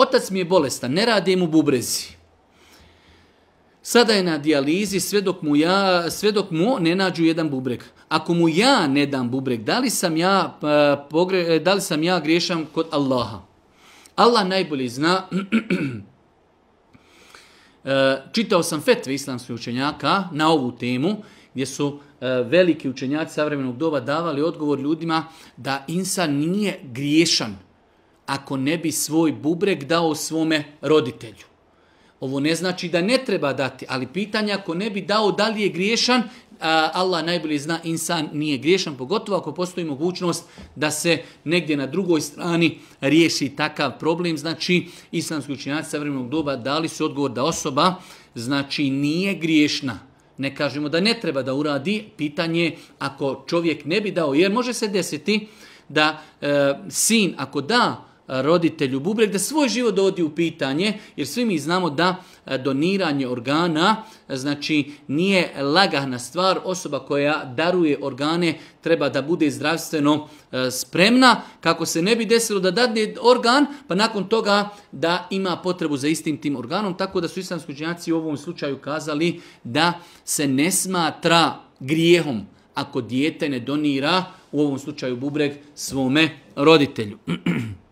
otac mi je bolestan, ne rade mu bubrezi. Sada je na dijalizi sve dok mu, ja, sve dok mu ne nađu jedan bubreg. Ako mu ja ne dam bubreg, da li sam ja, eh, pogre, eh, da li sam ja griješan kod Allaha? Allah najbolje zna, eh, čitao sam fetve islamskih učenjaka na ovu temu, gdje su veliki učenjaci savremenog doba davali odgovor ljudima da insan nije griješan ako ne bi svoj bubreg dao svome roditelju. Ovo ne znači da ne treba dati, ali pitanje ako ne bi dao da li je griješan, Allah najbolje zna insan nije griješan, pogotovo ako postoji mogućnost da se negdje na drugoj strani riješi takav problem. Znači, islamski učinjaci savremenog doba dali su odgovor da osoba znači nije griješna. Ne kažemo da ne treba da uradi, pitanje ako čovjek ne bi dao, jer može se desiti da e, sin ako da roditelju bubreg, da svoj život dovodi u pitanje, jer svi mi znamo da e, doniranje organa e, znači nije lagahna stvar, osoba koja daruje organe treba da bude zdravstveno e, spremna, kako se ne bi desilo da dadne organ, pa nakon toga da ima potrebu za istim tim organom, tako da su islamski uđenjaci u ovom slučaju kazali da se ne smatra grijehom ako dijete ne donira u ovom slučaju bubreg svome roditelju.